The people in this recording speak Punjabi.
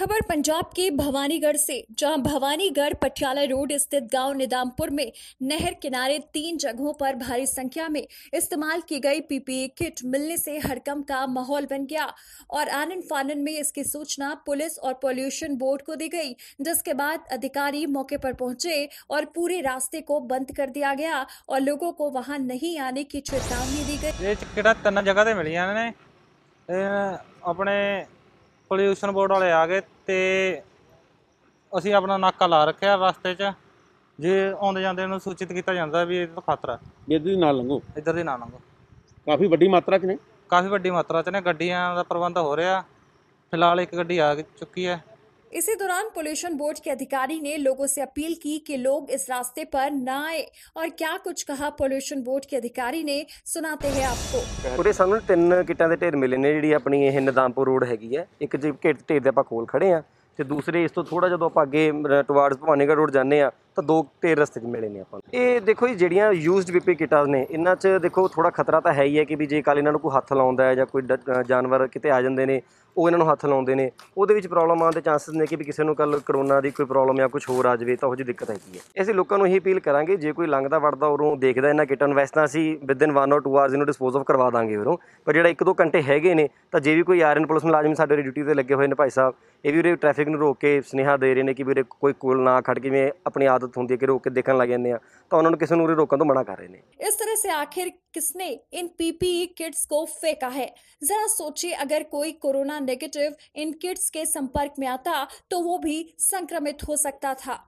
खबर पंजाब के भवानीगढ़ से जहां भवानीगढ़ पटियाला रोड स्थित गांव निदामपुर में नहर किनारे तीन जगहों पर भारी संख्या में इस्तेमाल की गई पीपीए किट मिलने से हड़कम का माहौल बन गया और आनंद फानन में इसकी सूचना पुलिस और पोल्यूशन बोर्ड को दी गई जिसके बाद अधिकारी मौके पर पहुंचे और पूरे रास्ते को बंद कर दिया गया और लोगों को वहाँ नहीं आने की चेतावनी दी गई अपने ਪੋਲੂਸ਼ਨ ਬੋਰਡ ਵਾਲੇ ਆ ਗਏ ਤੇ ਅਸੀਂ ਆਪਣਾ ਨਾਕਾ ਲਾ ਰੱਖਿਆ ਰਸਤੇ 'ਚ ਜੇ ਆਉਂਦੇ ਜਾਂਦੇ ਨੂੰ ਸੂਚਿਤ ਕੀਤਾ ਜਾਂਦਾ ਵੀ ਇਹ ਖਤਰਾ ਹੈ, ਵੀ ਇਹਦੇ ਨਾਲ ਲੰਘੋ ਇੱਧਰ ਦੀ ਨਾ ਲੰਘੋ ਕਾਫੀ ਵੱਡੀ ਮਾਤਰਾ 'ਚ ਨੇ ਕਾਫੀ ਵੱਡੀ ਮਾਤਰਾ 'ਚ ਨੇ ਗੱਡੀਆਂ ਦਾ ਪ੍ਰਬੰਧ ਹੋ ਰਿਹਾ ਫਿਲਹਾਲ ਇੱਕ ਗੱਡੀ ਆ ਚੁੱਕੀ ਹੈ इसी दौरान पोल्यूशन बोर्ड के अधिकारी ने लोगों से अपील की कि लोग इस रास्ते पर ना आए और क्या कुछ कहा पोल्यूशन बोर्ड के अधिकारी ने सुनाते हैं आपको ਉਰੇ ਸਾਨੂੰ ਤਿੰਨ ਕਿੱਟਾਂ ਦੇ ਢੇਰ ਮਿਲੇ ਨੇ ਜਿਹੜੀ ਆਪਣੀ ਇਹ ਨਦਾਮਪੁਰ ਰੋਡ ਹੈਗੀ ਹੈ ਇੱਕ ਜੇ ਢੇਰ ਦੇ ਆਪਾਂ ਕੋਲ ਖੜੇ ਆ ਤੇ ਦੂਸਰੇ ਇਸ ਤੋਂ ਥੋੜਾ ਜਦੋਂ ਆਪਾਂ ਅੱਗੇ ਟਵਾਰਡਸ ਭਵਾਨੀਗੜ੍ਹ ਰੋਡ ਜਾਂਦੇ ਆ ਤਾਂ ਦੋ ਤੇ ਰਸਤੇ 'ਚ ਮਿਲੇ ਨੇ ਆਪਾਂ ਇਹ ਦੇਖੋ ਜੀ ਜਿਹੜੀਆਂ ਯੂਜ਼ਡ ਵੀਪੀ ਕਿਟਾਂ ਨੇ ਇਹਨਾਂ 'ਚ ਦੇਖੋ ਥੋੜਾ ਖਤਰਾ ਤਾਂ ਹੈ ਹੀ ਹੈ ਕਿ ਵੀ ਜੇ ਕੱਲ ਇਹਨਾਂ ਨੂੰ ਕੋਈ ਹੱਥ ਲਾਉਂਦਾ ਹੈ ਜਾਂ ਕੋਈ ਜਾਨਵਰ ਕਿਤੇ ਆ ਜਾਂਦੇ ਨੇ ਉਹ ਇਹਨਾਂ ਨੂੰ ਹੱਥ ਲਾਉਂਦੇ ਨੇ ਉਹਦੇ ਵਿੱਚ ਪ੍ਰੋਬਲਮ ਆਉਣ ਦੇ ਚਾਂਸਸ ਨੇ ਕਿ ਵੀ ਕਿਸੇ ਨੂੰ ਕੱਲ ਕਰੋਨਾ ਦੀ ਕੋਈ ਪ੍ਰੋਬਲਮ ਜਾਂ ਕੁਝ ਹੋਰ ਆ ਜਾਵੇ ਤਾਂ ਉਹ ਜੀ ਦਿੱਕਤ ਹੈਗੀ ਹੈ ਅਸੀਂ ਲੋਕਾਂ ਨੂੰ ਹੀ ਅਪੀਲ ਕਰਾਂਗੇ ਜੇ ਕੋਈ ਲੰਘਦਾ ਵੜਦਾ ਉਰੋਂ ਦੇਖਦਾ ਇਹਨਾਂ ਕਿਟਾਂ ਨੂੰ ਵੈਸੇ ਤਾਂ ਅਸੀਂ ਵਿਦਿਨ 1 ਆਰ 2 ਆਵਰਸ ਇਹਨੂੰ ਡਿਸਪੋਜ਼ ਆਫ ਕਰਵਾ ਦਾਂਗੇ ਉਰੋਂ ਪਰ ਜਿਹੜਾ ਇੱਕ ਦੋ ਘੰਟੇ ਹੈਗੇ ਨੇ ਤਾਂ ਜੇ ਵੀ ਕੋਈ ਆਰਐਨ ਪੁਲਿਸ ਮੁਲਾਜ਼ਮ ਸਾਡੇ ਡਿਊਟੀ ਤੇ ਲੱਗੇ ਹੋਏ ਨੇ ਭਾਈ ਸਾਹਿਬ ਇਹ ਵੀ ਉਰੇ ਟ੍ਰੈਫਿਕ ਨੂੰ ਰੋਕ ਕੇ ਸਨੇਹਾ ਦੇ ਰਹੇ ਨੇ ਕਿ ਵੀਰੇ ਕੋਈ ਕੋਲ ਨਾ ਖੜ ਕੇ ਮੈਂ ਆਪਣੀ आदत होंगी कि रोक के ਕੇ लग ਲੱਗ ਜਾਂਦੇ ਆ ਤਾਂ ਉਹਨਾਂ ਨੂੰ ਕਿਸੇ मना कर रहे हैं इस तरह से आखिर किसने इन पीपीई किट्स को फेंका है जरा सोचिए अगर कोई कोरोना नेगेटिव इन किट्स के संपर्क में आता तो वो भी संक्रमित हो सकता था